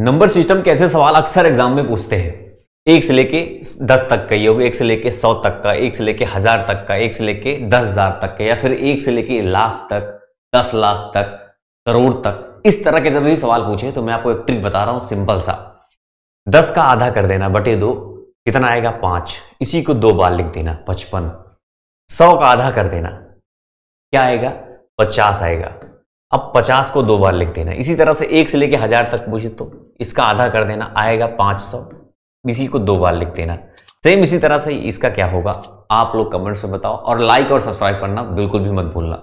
number system कैसे सवाल अक्सर एग्जाम में पूछते हैं एक से लेके दस तक का ये एक से लेके सौ तक का एक से लेके हजार तक का एक से लेके दस हजार तक का या फिर एक से लेके लाख तक दस लाख तक करोड़ तक इस तरह के जब भी सवाल पूछे तो मैं आपको एक ट्रिक बता रहा हूं सिंपल सा दस का आधा कर देना बटे दो कितना आएगा पांच इसी को दो बार लिख देना पचपन सौ का आधा कर देना क्या आएगा पचास आएगा अब पचास को दो बार लिख देना इसी तरह से एक से लेके हजार तक पूछे तो इसका आधा कर देना आएगा पांच सौ इसी को दो बार लिख देना सेम इसी तरह से इसका क्या होगा आप लोग कमेंट्स में बताओ और लाइक और सब्सक्राइब करना बिल्कुल भी मत भूलना